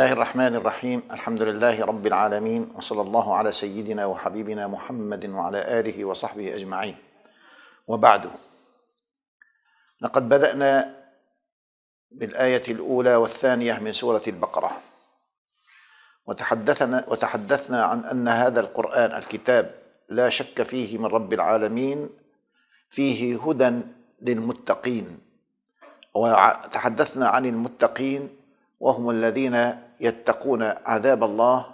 الله الرحمن الرحيم الحمد لله رب العالمين وصلى الله على سيدنا وحبيبنا محمد وعلى اله وصحبه اجمعين وبعد لقد بدانا بالايه الاولى والثانيه من سوره البقره وتحدثنا وتحدثنا عن ان هذا القران الكتاب لا شك فيه من رب العالمين فيه هدى للمتقين وتحدثنا عن المتقين وهم الذين يتقون عذاب الله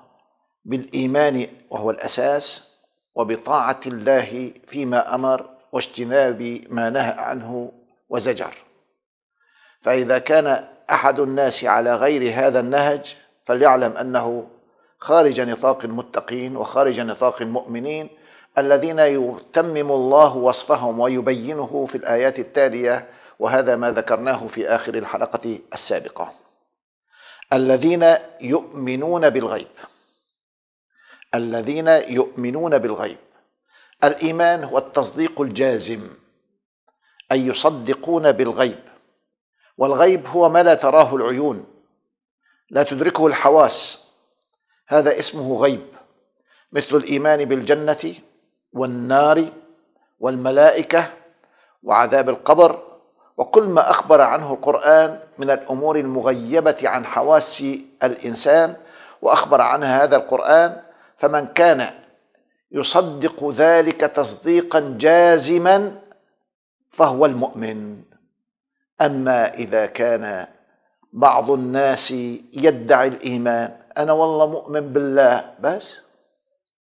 بالايمان وهو الاساس وبطاعه الله فيما امر واجتناب ما نهى عنه وزجر فاذا كان احد الناس على غير هذا النهج فليعلم انه خارج نطاق المتقين وخارج نطاق المؤمنين الذين يتمم الله وصفهم ويبينه في الايات التاليه وهذا ما ذكرناه في اخر الحلقه السابقه الذين يؤمنون بالغيب الذين يؤمنون بالغيب الايمان هو التصديق الجازم اي يصدقون بالغيب والغيب هو ما لا تراه العيون لا تدركه الحواس هذا اسمه غيب مثل الايمان بالجنه والنار والملائكه وعذاب القبر وكل ما أخبر عنه القرآن من الأمور المغيبة عن حواس الإنسان وأخبر عنها هذا القرآن فمن كان يصدق ذلك تصديقا جازما فهو المؤمن أما إذا كان بعض الناس يدعي الإيمان أنا والله مؤمن بالله بس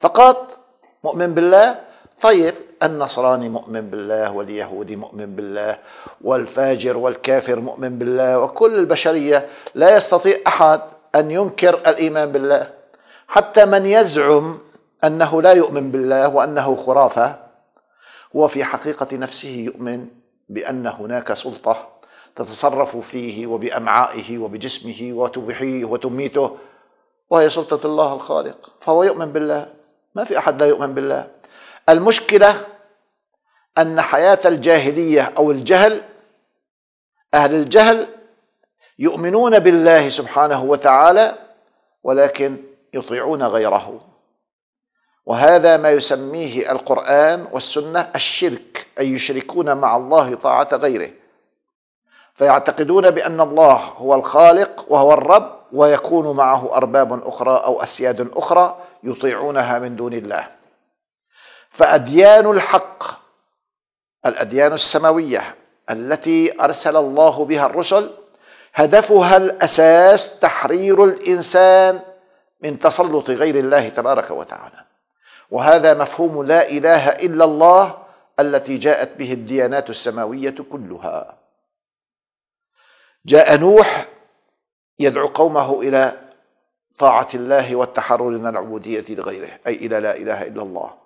فقط مؤمن بالله طيب النصراني مؤمن بالله واليهودي مؤمن بالله والفاجر والكافر مؤمن بالله وكل البشريه لا يستطيع احد ان ينكر الايمان بالله حتى من يزعم انه لا يؤمن بالله وانه خرافه هو في حقيقه نفسه يؤمن بان هناك سلطه تتصرف فيه وبامعائه وبجسمه وتبحيه وتميته وهي سلطه الله الخالق فهو يؤمن بالله ما في احد لا يؤمن بالله المشكلة أن حياة الجاهلية أو الجهل أهل الجهل يؤمنون بالله سبحانه وتعالى ولكن يطيعون غيره وهذا ما يسميه القرآن والسنة الشرك أي يشركون مع الله طاعة غيره فيعتقدون بأن الله هو الخالق وهو الرب ويكون معه أرباب أخرى أو أسياد أخرى يطيعونها من دون الله فأديان الحق الأديان السماوية التي أرسل الله بها الرسل هدفها الأساس تحرير الإنسان من تسلط غير الله تبارك وتعالى وهذا مفهوم لا إله إلا الله التي جاءت به الديانات السماوية كلها جاء نوح يدعو قومه إلى طاعة الله والتحرر من العبودية لغيره أي إلى لا إله إلا الله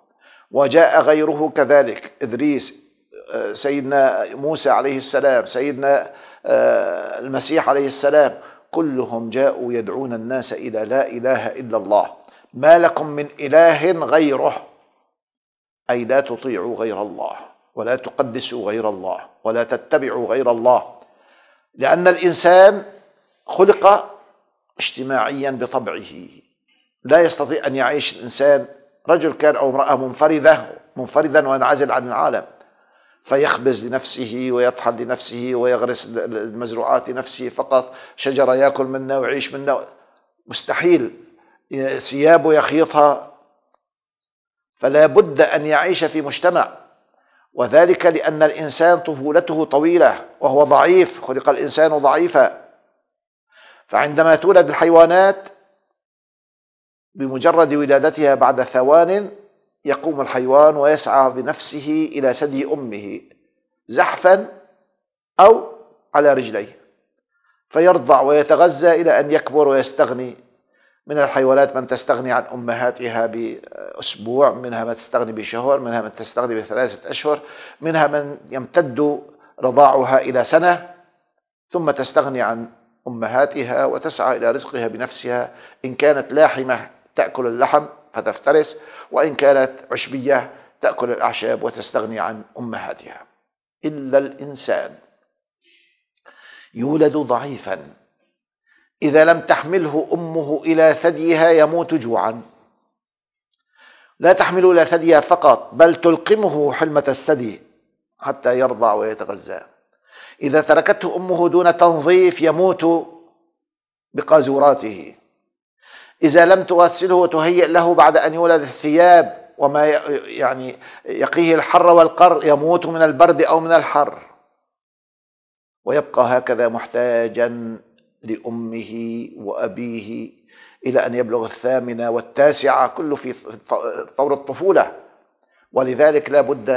وجاء غيره كذلك إدريس آه، سيدنا موسى عليه السلام سيدنا آه، المسيح عليه السلام كلهم جاءوا يدعون الناس إلى لا إله إلا الله ما لكم من إله غيره أي لا تطيعوا غير الله ولا تقدسوا غير الله ولا تتبعوا غير الله لأن الإنسان خلق اجتماعيا بطبعه لا يستطيع أن يعيش الإنسان رجل كان أو امرأة منفردة منفردا وينعزل عن العالم فيخبز لنفسه ويطحن لنفسه ويغرس المزروعات لنفسه فقط شجرة يأكل منها ويعيش منها مستحيل ثيابه يخيطها فلا بد أن يعيش في مجتمع وذلك لأن الإنسان طفولته طويلة وهو ضعيف خلق الإنسان ضعيفا فعندما تولد الحيوانات بمجرد ولادتها بعد ثوان يقوم الحيوان ويسعى بنفسه إلى ثدي أمه زحفا أو على رجليه فيرضع ويتغذى إلى أن يكبر ويستغني من الحيوانات من تستغني عن أمهاتها بأسبوع منها من تستغني بشهر منها من تستغني بثلاثة أشهر منها من يمتد رضاعها إلى سنة ثم تستغني عن أمهاتها وتسعى إلى رزقها بنفسها إن كانت لاحمة تأكل اللحم فتفترس وإن كانت عشبية تأكل الأعشاب وتستغني عن أمهاتها إلا الإنسان يولد ضعيفا إذا لم تحمله أمه إلى ثديها يموت جوعا لا تحمل إلى ثديها فقط بل تلقمه حلمة الثدي حتى يرضع ويتغذى إذا تركته أمه دون تنظيف يموت بقازوراته إذا لم تغسله وتهيئ له بعد أن يولد الثياب وما يعني يقيه الحر والقر يموت من البرد أو من الحر ويبقى هكذا محتاجا لأمه وأبيه إلى أن يبلغ الثامنة والتاسعة كله في طور الطفولة ولذلك لا بد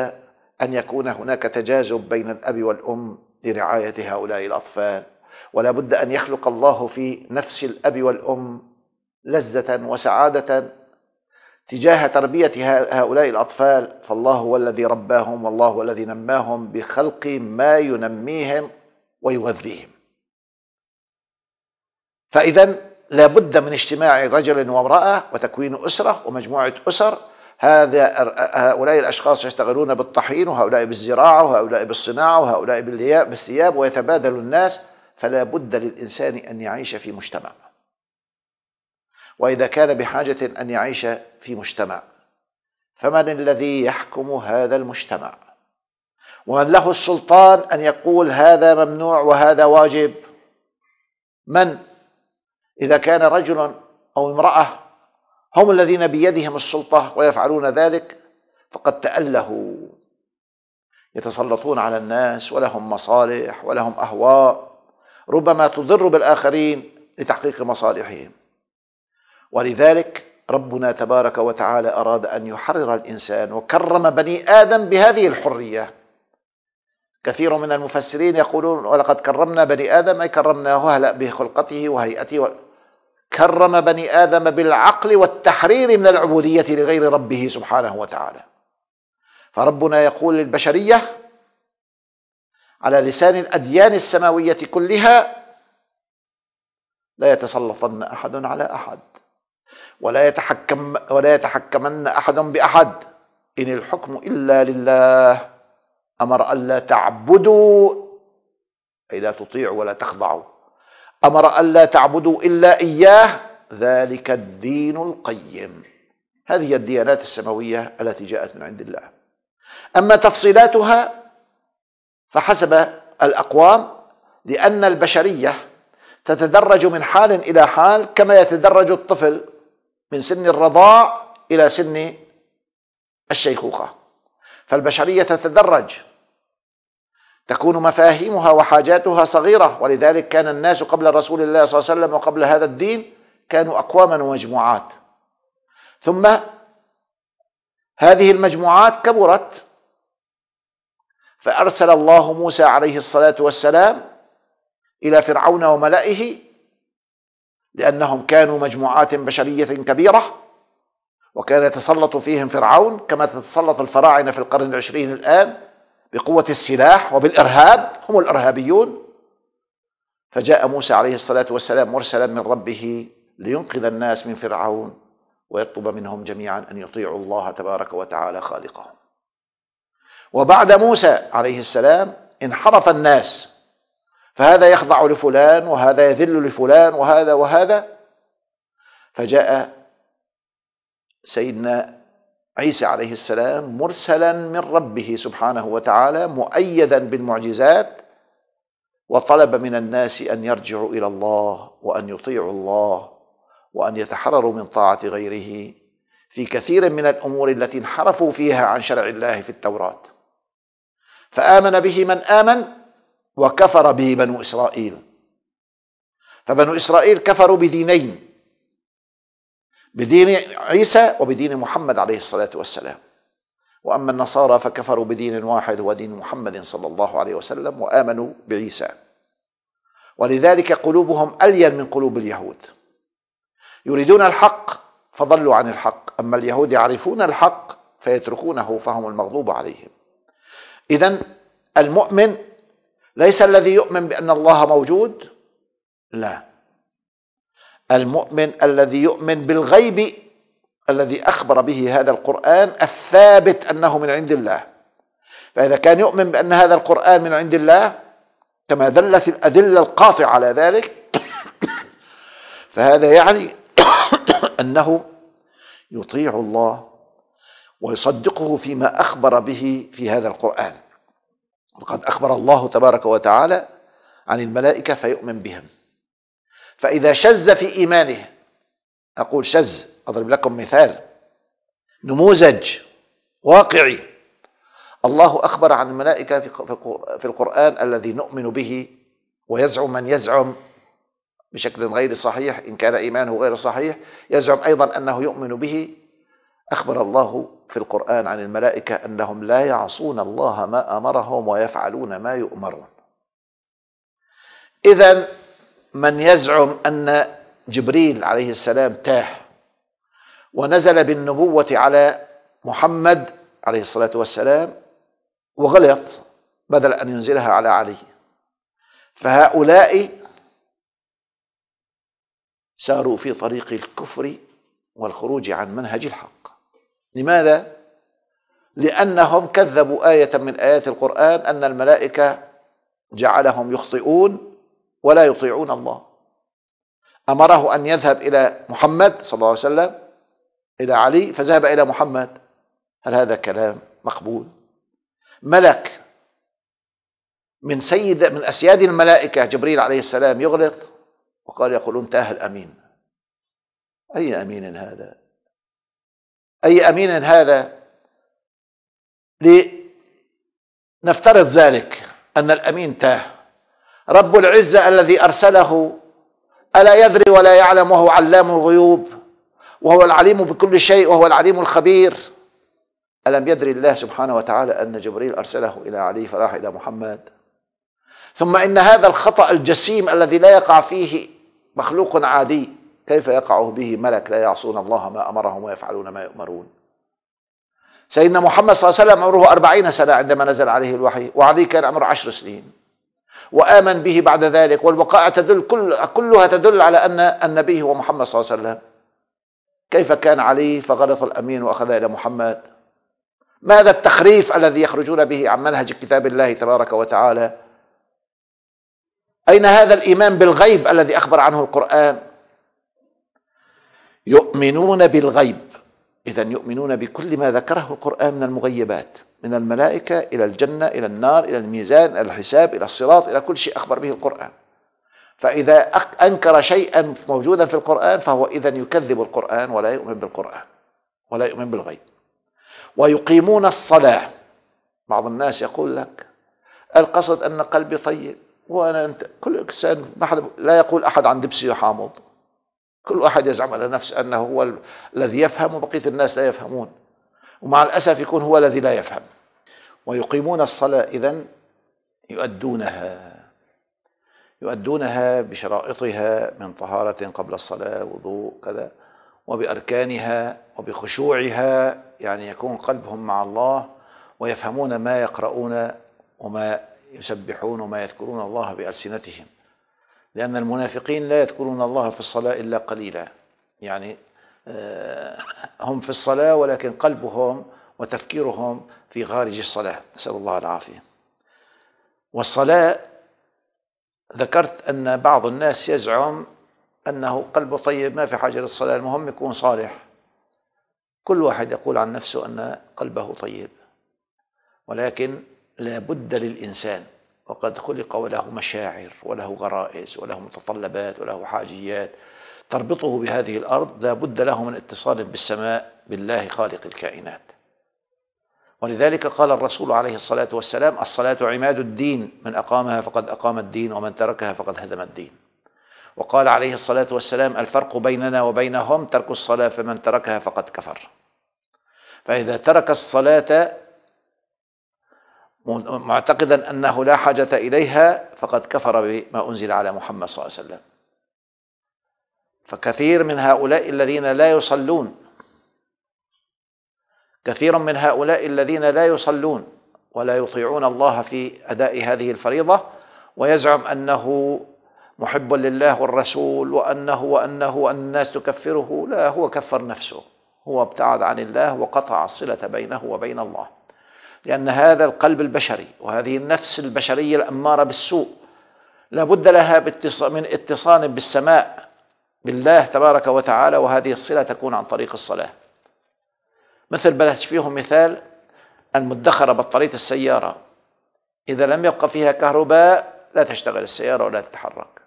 أن يكون هناك تجاذب بين الأب والأم لرعاية هؤلاء الأطفال ولا بد أن يخلق الله في نفس الأب والأم لذة وسعادة تجاه تربية هؤلاء الأطفال فالله هو الذي رباهم والله هو الذي نماهم بخلق ما ينميهم ويغذيهم فإذا لابد من اجتماع رجل وامرأة وتكوين أسرة ومجموعة أسر هذا هؤلاء الأشخاص يشتغلون بالطحين وهؤلاء بالزراعة وهؤلاء بالصناعة وهؤلاء بالثياب ويتبادل الناس فلا بد للإنسان أن يعيش في مجتمع واذا كان بحاجه ان يعيش في مجتمع فمن الذي يحكم هذا المجتمع ومن له السلطان ان يقول هذا ممنوع وهذا واجب من اذا كان رجل او امراه هم الذين بيدهم السلطه ويفعلون ذلك فقد تالهوا يتسلطون على الناس ولهم مصالح ولهم اهواء ربما تضر بالاخرين لتحقيق مصالحهم ولذلك ربنا تبارك وتعالى أراد أن يحرر الإنسان وكرم بني آدم بهذه الحرية كثير من المفسرين يقولون ولقد كرمنا بني آدم أي كرمناه هلأ بخلقته وهيئته و... كرم بني آدم بالعقل والتحرير من العبودية لغير ربه سبحانه وتعالى فربنا يقول للبشرية على لسان الأديان السماوية كلها لا يتسلطن أحد على أحد ولا يتحكم ولا يتحكمن احد باحد ان الحكم الا لله امر الا تعبدوا اي لا تطيعوا ولا تخضعوا امر الا تعبدوا الا اياه ذلك الدين القيم هذه الديانات السماويه التي جاءت من عند الله اما تفصيلاتها فحسب الاقوام لان البشريه تتدرج من حال الى حال كما يتدرج الطفل من سن الرضاع إلى سن الشيخوخة فالبشرية تتدرج تكون مفاهيمها وحاجاتها صغيرة ولذلك كان الناس قبل رسول الله صلى الله عليه وسلم وقبل هذا الدين كانوا أقواما ومجموعات ثم هذه المجموعات كبرت فأرسل الله موسى عليه الصلاة والسلام إلى فرعون وملئه لأنهم كانوا مجموعات بشرية كبيرة وكان يتسلط فيهم فرعون كما تتسلط الفراعنة في القرن العشرين الآن بقوة السلاح وبالإرهاب هم الإرهابيون فجاء موسى عليه الصلاة والسلام مرسلا من ربه لينقذ الناس من فرعون ويطلب منهم جميعا أن يطيعوا الله تبارك وتعالى خالقهم وبعد موسى عليه السلام انحرف الناس فهذا يخضع لفلان وهذا يذل لفلان وهذا وهذا فجاء سيدنا عيسى عليه السلام مرسلا من ربه سبحانه وتعالى مؤيدا بالمعجزات وطلب من الناس ان يرجعوا الى الله وان يطيعوا الله وان يتحرروا من طاعه غيره في كثير من الامور التي انحرفوا فيها عن شرع الله في التوراه فامن به من امن وكفر به بنو إسرائيل فبنو إسرائيل كفروا بدينين بدين عيسى وبدين محمد عليه الصلاة والسلام وأما النصارى فكفروا بدين واحد هو دين محمد صلى الله عليه وسلم وآمنوا بعيسى ولذلك قلوبهم ألين من قلوب اليهود يريدون الحق فضلوا عن الحق أما اليهود يعرفون الحق فيتركونه فهم المغضوب عليهم إذا المؤمن ليس الذي يؤمن بأن الله موجود لا المؤمن الذي يؤمن بالغيب الذي أخبر به هذا القرآن الثابت أنه من عند الله فإذا كان يؤمن بأن هذا القرآن من عند الله كما دلت الأدلة القاطعة على ذلك فهذا يعني أنه يطيع الله ويصدقه فيما أخبر به في هذا القرآن وقد أخبر الله تبارك وتعالى عن الملائكة فيؤمن بهم فإذا شذ في إيمانه أقول شذ أضرب لكم مثال نموذج واقعي الله أخبر عن الملائكة في القرآن الذي نؤمن به ويزعم من يزعم بشكل غير صحيح إن كان إيمانه غير صحيح يزعم أيضا أنه يؤمن به أخبر الله في القرآن عن الملائكة أنهم لا يعصون الله ما أمرهم ويفعلون ما يؤمرون إذا من يزعم أن جبريل عليه السلام تاه ونزل بالنبوة على محمد عليه الصلاة والسلام وغلط بدل أن ينزلها على علي فهؤلاء ساروا في طريق الكفر والخروج عن منهج الحق لماذا؟ لأنهم كذبوا آية من آيات القرآن أن الملائكة جعلهم يخطئون ولا يطيعون الله أمره أن يذهب إلى محمد صلى الله عليه وسلم إلى علي فذهب إلى محمد هل هذا كلام مقبول؟ ملك من سيد من أسياد الملائكة جبريل عليه السلام يغلط وقال يقولون انتهى الأمين أي أمين هذا أي أمين هذا لنفترض ذلك أن الأمين تاه رب العزة الذي أرسله ألا يدري ولا يعلم وهو علام الغيوب وهو العليم بكل شيء وهو العليم الخبير ألم يدري الله سبحانه وتعالى أن جبريل أرسله إلى علي فراح إلى محمد ثم إن هذا الخطأ الجسيم الذي لا يقع فيه مخلوق عادي كيف يقع به ملك لا يعصون الله ما أمرهم ويفعلون ما يؤمرون سيدنا محمد صلى الله عليه وسلم عمره أربعين سنة عندما نزل عليه الوحي وعلي كان عمره عشر سنين وآمن به بعد ذلك والوقائع تدل كل كلها تدل على أن النبي هو محمد صلى الله عليه وسلم كيف كان علي فغلط الأمين وأخذ إلى محمد ماذا التخريف الذي يخرجون به عن منهج كتاب الله تبارك وتعالى أين هذا الإيمان بالغيب الذي أخبر عنه القرآن يؤمنون بالغيب إذا يؤمنون بكل ما ذكره القرآن من المغيبات من الملائكة إلى الجنة إلى النار إلى الميزان إلى الحساب إلى الصراط إلى كل شيء أخبر به القرآن فإذا أنكر شيئا موجودا في القرآن فهو إذا يكذب القرآن ولا يؤمن بالقرآن ولا يؤمن بالغيب ويقيمون الصلاة بعض الناس يقول لك القصد أن قلبي طيب وأنا أنت كل إنسان لا يقول أحد عن دبسي حامض كل واحد يزعم على نفسه أنه هو الذي يفهم وبقية الناس لا يفهمون ومع الأسف يكون هو الذي لا يفهم ويقيمون الصلاة إذا يؤدونها يؤدونها بشرائطها من طهارة قبل الصلاة وضوء كذا وبأركانها وبخشوعها يعني يكون قلبهم مع الله ويفهمون ما يقرؤون وما يسبحون وما يذكرون الله بألسنتهم لأن المنافقين لا يذكرون الله في الصلاة إلا قليلا يعني آه، هم في الصلاة ولكن قلبهم وتفكيرهم في خارج الصلاة نسأل الله العافية والصلاة ذكرت أن بعض الناس يزعم أنه قلبه طيب ما في حاجة للصلاة المهم يكون صالح كل واحد يقول عن نفسه أن قلبه طيب ولكن لا بد للإنسان وقد خلق وله مشاعر وله غرائز وله متطلبات وله حاجيات تربطه بهذه الأرض لا بد له من اتصال بالسماء بالله خالق الكائنات ولذلك قال الرسول عليه الصلاة والسلام الصلاة عماد الدين من أقامها فقد أقام الدين ومن تركها فقد هدم الدين وقال عليه الصلاة والسلام الفرق بيننا وبينهم ترك الصلاة فمن تركها فقد كفر فإذا ترك الصلاة معتقدا أنه لا حاجة إليها فقد كفر بما أنزل على محمد صلى الله عليه وسلم فكثير من هؤلاء الذين لا يصلون كثير من هؤلاء الذين لا يصلون ولا يطيعون الله في أداء هذه الفريضة ويزعم أنه محب لله والرسول وأنه وأنه وأن الناس تكفره لا هو كفر نفسه هو ابتعد عن الله وقطع الصلة بينه وبين الله لأن هذا القلب البشري وهذه النفس البشرية الأمارة بالسوء لابد لها من اتصال بالسماء بالله تبارك وتعالى وهذه الصلة تكون عن طريق الصلاة مثل بل فيهم مثال المدخرة بطارية السيارة إذا لم يبقى فيها كهرباء لا تشتغل السيارة ولا تتحرك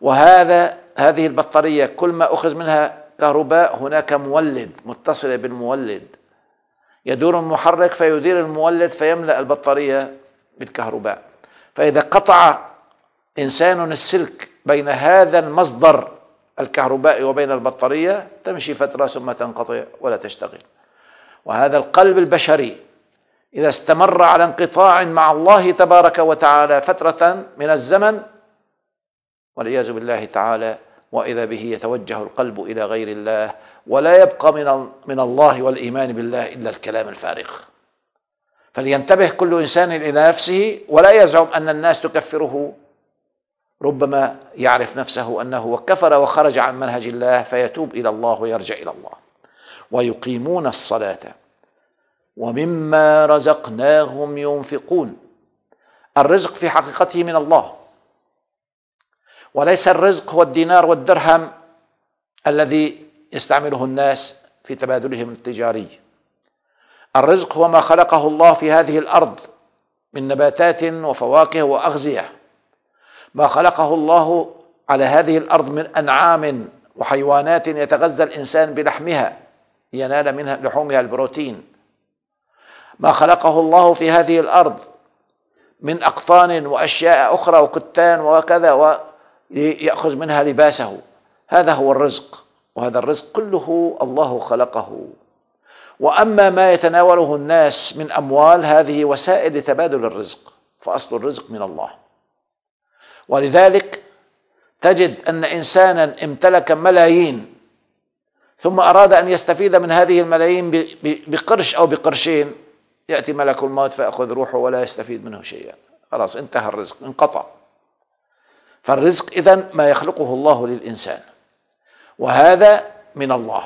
وهذا هذه البطارية كل ما أخذ منها كهرباء هناك مولد متصلة بالمولد يدور المحرك فيدير المولد فيملأ البطارية بالكهرباء فإذا قطع إنسان السلك بين هذا المصدر الكهربائي وبين البطارية تمشي فترة ثم تنقطع ولا تشتغل وهذا القلب البشري إذا استمر على انقطاع مع الله تبارك وتعالى فترة من الزمن والعياذ بالله تعالى وإذا به يتوجه القلب إلى غير الله ولا يبقى من من الله والايمان بالله الا الكلام الفارغ فلينتبه كل انسان الى نفسه ولا يزعم ان الناس تكفره ربما يعرف نفسه انه كفر وخرج عن منهج الله فيتوب الى الله ويرجع الى الله ويقيمون الصلاه ومما رزقناهم ينفقون الرزق في حقيقته من الله وليس الرزق هو الدينار والدرهم الذي يستعمله الناس في تبادلهم التجاري الرزق هو ما خلقه الله في هذه الارض من نباتات وفواكه واغذيه ما خلقه الله على هذه الارض من انعام وحيوانات يتغذى الانسان بلحمها لينال منها لحومها البروتين ما خلقه الله في هذه الارض من اقطان واشياء اخرى وكتان وكذا وياخذ منها لباسه هذا هو الرزق وهذا الرزق كله الله خلقه واما ما يتناوله الناس من اموال هذه وسائل لتبادل الرزق فاصل الرزق من الله ولذلك تجد ان انسانا امتلك ملايين ثم اراد ان يستفيد من هذه الملايين بقرش او بقرشين ياتي ملك الموت فياخذ روحه ولا يستفيد منه شيئا خلاص انتهى الرزق انقطع فالرزق اذا ما يخلقه الله للانسان وهذا من الله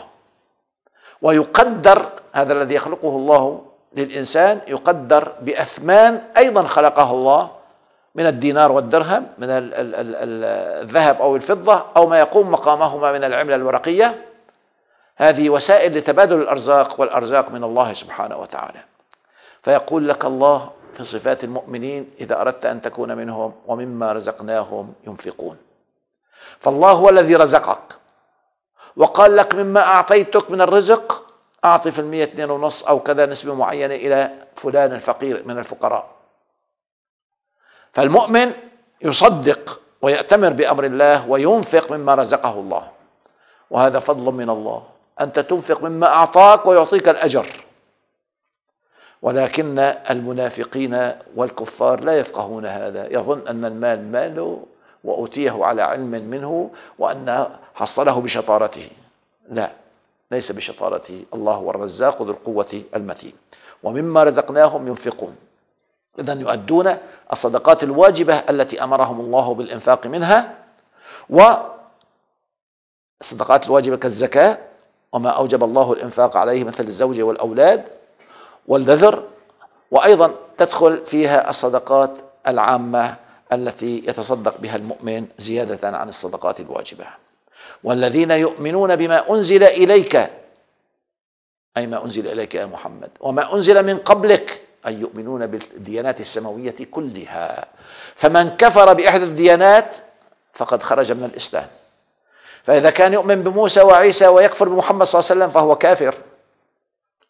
ويقدر هذا الذي يخلقه الله للإنسان يقدر بأثمان أيضا خلقها الله من الدينار والدرهم من الذهب أو الفضة أو ما يقوم مقامهما من العملة الورقية هذه وسائل لتبادل الأرزاق والأرزاق من الله سبحانه وتعالى فيقول لك الله في صفات المؤمنين إذا أردت أن تكون منهم ومما رزقناهم ينفقون فالله هو الذي رزقك وقال لك مما أعطيتك من الرزق أعطي في المية اثنين ونص أو كذا نسبة معينة إلى فلان الفقير من الفقراء فالمؤمن يصدق ويأتمر بأمر الله وينفق مما رزقه الله وهذا فضل من الله أنت تنفق مما أعطاك ويعطيك الأجر ولكن المنافقين والكفار لا يفقهون هذا يظن أن المال ماله وأوتيه على علم منه وأن حصله بشطارته لا ليس بشطارته الله هو الرزاق ذو القوة المتين ومما رزقناهم ينفقون إذا يؤدون الصدقات الواجبة التي أمرهم الله بالإنفاق منها والصدقات الواجبة كالزكاة وما أوجب الله الإنفاق عليه مثل الزوجة والأولاد والذذر وأيضا تدخل فيها الصدقات العامة التي يتصدق بها المؤمن زيادة عن الصدقات الواجبة والذين يؤمنون بما أنزل إليك أي ما أنزل إليك يا محمد وما أنزل من قبلك أي يؤمنون بالديانات السماوية كلها فمن كفر بإحدى الديانات فقد خرج من الإسلام فإذا كان يؤمن بموسى وعيسى ويكفر بمحمد صلى الله عليه وسلم فهو كافر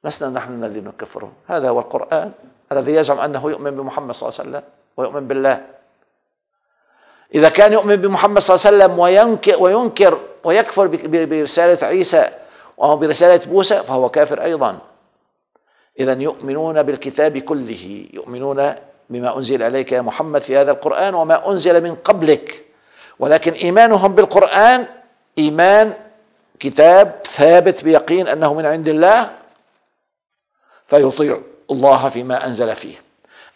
لسنا نحن الذين نكفره هذا هو القرآن الذي يزعم أنه يؤمن بمحمد صلى الله عليه وسلم ويؤمن بالله إذا كان يؤمن بمحمد صلى الله عليه وسلم وينكر, وينكر ويكفر برسالة عيسى أو برسالة موسى فهو كافر أيضا إذا يؤمنون بالكتاب كله يؤمنون بما أنزل عليك يا محمد في هذا القرآن وما أنزل من قبلك ولكن إيمانهم بالقرآن إيمان كتاب ثابت بيقين أنه من عند الله فيطيع الله فيما أنزل فيه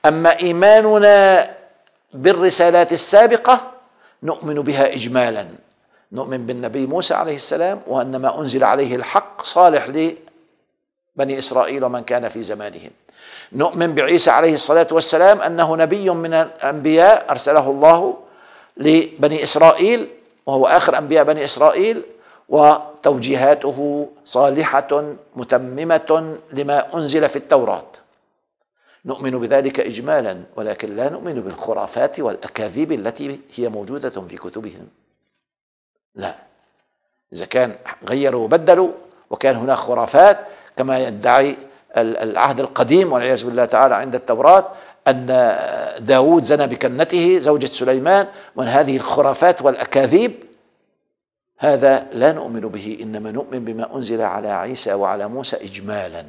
أما إيماننا بالرسالات السابقة نؤمن بها إجمالا نؤمن بالنبي موسى عليه السلام وأن ما أنزل عليه الحق صالح لبني إسرائيل ومن كان في زمانهم نؤمن بعيسى عليه الصلاة والسلام أنه نبي من الأنبياء أرسله الله لبني إسرائيل وهو آخر أنبياء بني إسرائيل وتوجيهاته صالحة متممة لما أنزل في التوراة نؤمن بذلك اجمالا ولكن لا نؤمن بالخرافات والاكاذيب التي هي موجوده في كتبهم لا اذا كان غيروا وبدلوا وكان هناك خرافات كما يدعي العهد القديم والعياذ بالله تعالى عند التوراه أن داود زنى بكنته زوجة سليمان وأن هذه الخرافات والأكاذيب هذا لا نؤمن به إنما نؤمن بما أنزل على عيسى وعلى موسى إجمالاً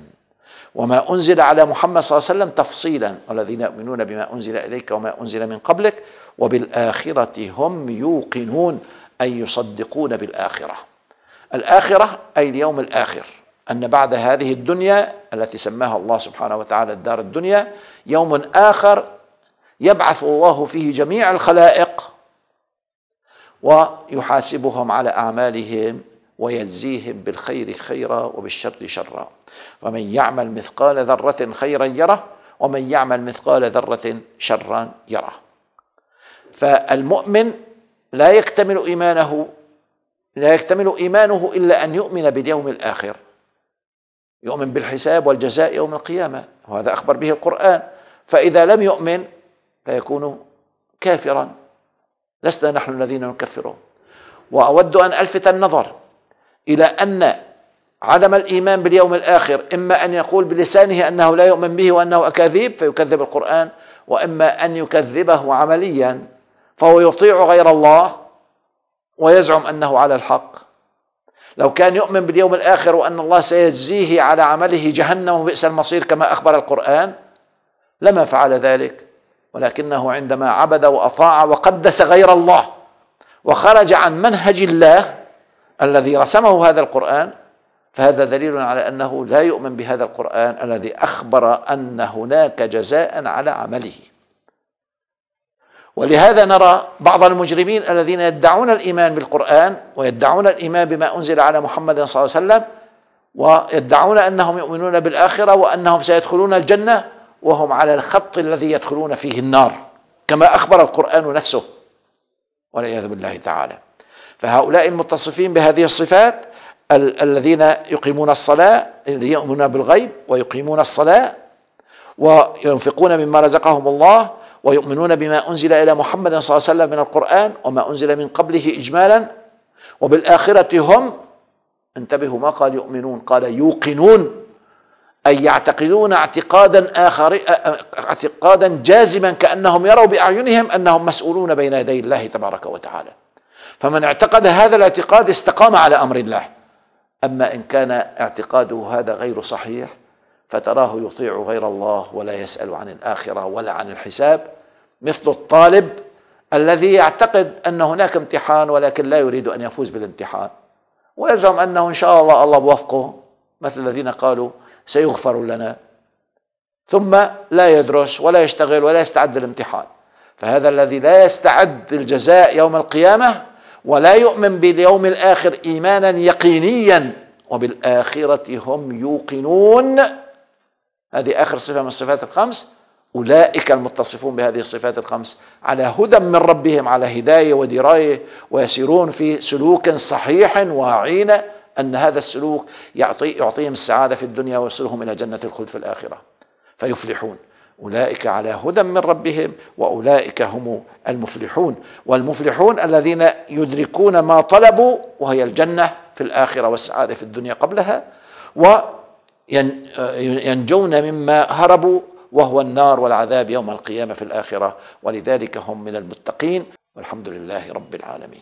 وما أنزل على محمد صلى الله عليه وسلم تفصيلا والذين يؤمنون بما أنزل إليك وما أنزل من قبلك وبالآخرة هم يوقنون أي يصدقون بالآخرة الآخرة أي اليوم الآخر أن بعد هذه الدنيا التي سماها الله سبحانه وتعالى الدار الدنيا يوم آخر يبعث الله فيه جميع الخلائق ويحاسبهم على أعمالهم ويجزيهم بالخير خيرا وبالشر شرا ومن يعمل مثقال ذرة خيرا يره ومن يعمل مثقال ذرة شرا يره فالمؤمن لا يكتمل إيمانه لا يكتمل إيمانه إلا أن يؤمن باليوم الآخر يؤمن بالحساب والجزاء يوم القيامة وهذا أخبر به القرآن فإذا لم يؤمن فيكون كافرا لسنا نحن الذين نكفره وأود أن ألفت النظر إلى أن عدم الإيمان باليوم الآخر إما أن يقول بلسانه أنه لا يؤمن به وأنه أكاذيب فيكذب القرآن وإما أن يكذبه عمليا فهو يطيع غير الله ويزعم أنه على الحق لو كان يؤمن باليوم الآخر وأن الله سيجزيه على عمله جهنم وبئس المصير كما أخبر القرآن لما فعل ذلك ولكنه عندما عبد وأطاع وقدس غير الله وخرج عن منهج الله الذي رسمه هذا القرآن فهذا دليل على أنه لا يؤمن بهذا القرآن الذي أخبر أن هناك جزاء على عمله ولهذا نرى بعض المجرمين الذين يدعون الإيمان بالقرآن ويدعون الإيمان بما أنزل على محمد صلى الله عليه وسلم ويدعون أنهم يؤمنون بالآخرة وأنهم سيدخلون الجنة وهم على الخط الذي يدخلون فيه النار كما أخبر القرآن نفسه والعياذ بالله تعالى فهؤلاء المتصفين بهذه الصفات ال- الذين يقيمون الصلاة الذين يؤمنون بالغيب ويقيمون الصلاة وينفقون مما رزقهم الله ويؤمنون بما أنزل إلى محمد صلى الله عليه وسلم من القرآن وما أنزل من قبله إجمالا وبالآخرة هم انتبهوا ما قال يؤمنون قال يوقنون أي يعتقدون اعتقادا آخر اعتقادا جازما كأنهم يروا بأعينهم أنهم مسؤولون بين يدي الله تبارك وتعالى فمن اعتقد هذا الاعتقاد استقام على امر الله اما ان كان اعتقاده هذا غير صحيح فتراه يطيع غير الله ولا يسال عن الاخره ولا عن الحساب مثل الطالب الذي يعتقد ان هناك امتحان ولكن لا يريد ان يفوز بالامتحان ويزعم انه ان شاء الله الله بوفقه مثل الذين قالوا سيغفر لنا ثم لا يدرس ولا يشتغل ولا يستعد للامتحان فهذا الذي لا يستعد للجزاء يوم القيامه ولا يؤمن باليوم الآخر إيمانا يقينيا وبالآخرة هم يوقنون هذه آخر صفة من الصفات الخمس أولئك المتصفون بهذه الصفات الخمس على هدى من ربهم على هداية ودراية ويسيرون في سلوك صحيح واعين أن هذا السلوك يعطي يعطيهم السعادة في الدنيا ويصلهم إلى جنة الخلد في الآخرة فيفلحون أولئك على هدى من ربهم وأولئك هم المفلحون والمفلحون الذين يدركون ما طلبوا وهي الجنة في الآخرة والسعادة في الدنيا قبلها وينجون مما هربوا وهو النار والعذاب يوم القيامة في الآخرة ولذلك هم من المتقين والحمد لله رب العالمين